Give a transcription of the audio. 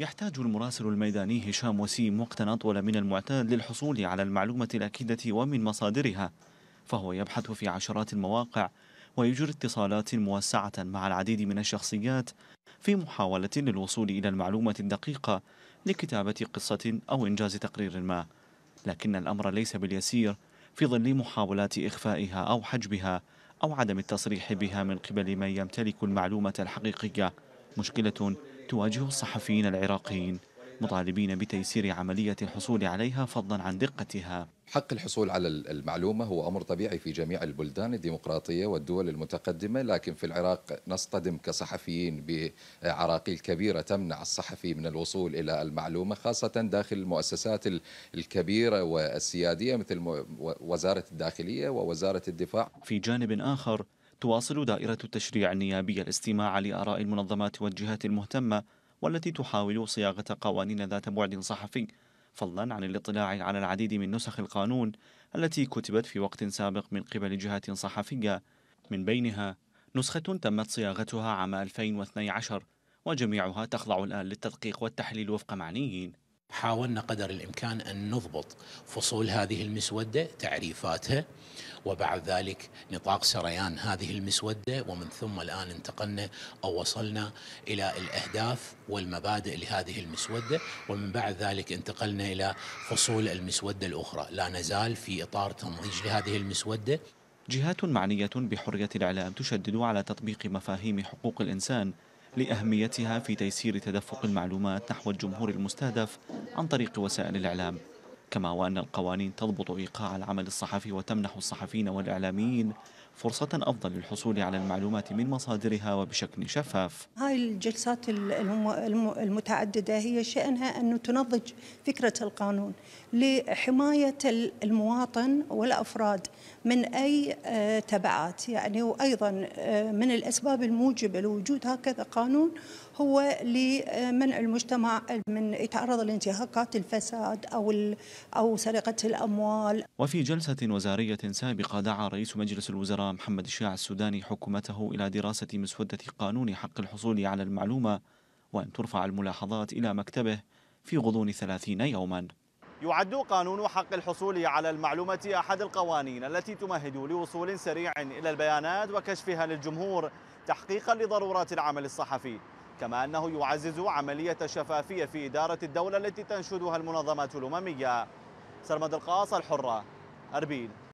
يحتاج المراسل الميداني هشام وسيم وقتا أطول من المعتاد للحصول على المعلومة الأكيدة ومن مصادرها فهو يبحث في عشرات المواقع ويجري اتصالات موسعة مع العديد من الشخصيات في محاولة للوصول إلى المعلومة الدقيقة لكتابة قصة أو إنجاز تقرير ما لكن الأمر ليس باليسير في ظل محاولات إخفائها أو حجبها أو عدم التصريح بها من قبل من يمتلك المعلومة الحقيقية مشكلة تواجه الصحفيين العراقيين مطالبين بتيسير عملية الحصول عليها فضلا عن دقتها حق الحصول على المعلومة هو أمر طبيعي في جميع البلدان الديمقراطية والدول المتقدمة لكن في العراق نصطدم كصحفيين بعراقيل كبيرة تمنع الصحفي من الوصول إلى المعلومة خاصة داخل المؤسسات الكبيرة والسيادية مثل وزارة الداخلية ووزارة الدفاع في جانب آخر تواصل دائرة التشريع النيابي الاستماع لآراء المنظمات والجهات المهتمة والتي تحاول صياغة قوانين ذات بعد صحفي فضلا عن الاطلاع على العديد من نسخ القانون التي كتبت في وقت سابق من قبل جهات صحفية من بينها نسخة تمت صياغتها عام 2012 وجميعها تخضع الآن للتدقيق والتحليل وفق معنيين حاولنا قدر الامكان ان نضبط فصول هذه المسوده تعريفاتها وبعد ذلك نطاق سريان هذه المسوده ومن ثم الان انتقلنا او وصلنا الى الاهداف والمبادئ لهذه المسوده ومن بعد ذلك انتقلنا الى فصول المسوده الاخرى، لا نزال في اطار تنضيج لهذه المسوده. جهات معنيه بحريه الاعلام تشدد على تطبيق مفاهيم حقوق الانسان لأهميتها في تيسير تدفق المعلومات نحو الجمهور المستهدف عن طريق وسائل الإعلام كما وأن القوانين تضبط إيقاع العمل الصحفي وتمنح الصحفيين والإعلاميين فرصة أفضل للحصول على المعلومات من مصادرها وبشكل شفاف هاي الجلسات المتعددة هي شأنها أن تنضج فكرة القانون لحماية المواطن والأفراد من أي آه، تبعات يعني وأيضا آه، من الأسباب الموجبة لوجود هكذا قانون هو لمنع المجتمع من يتعرض لانتهاكات الفساد أو أو سرقة الأموال وفي جلسة وزارية سابقة دعا رئيس مجلس الوزراء محمد الشيع السوداني حكومته إلى دراسة مسودة قانون حق الحصول على المعلومة وأن ترفع الملاحظات إلى مكتبه في غضون ثلاثين يوما يعد قانون حق الحصول على المعلومة أحد القوانين التي تمهد لوصول سريع إلى البيانات وكشفها للجمهور تحقيقا لضرورات العمل الصحفي كما أنه يعزز عملية الشفافية في إدارة الدولة التي تنشدها المنظمات الأممية سرمد القاص الحرة أربيل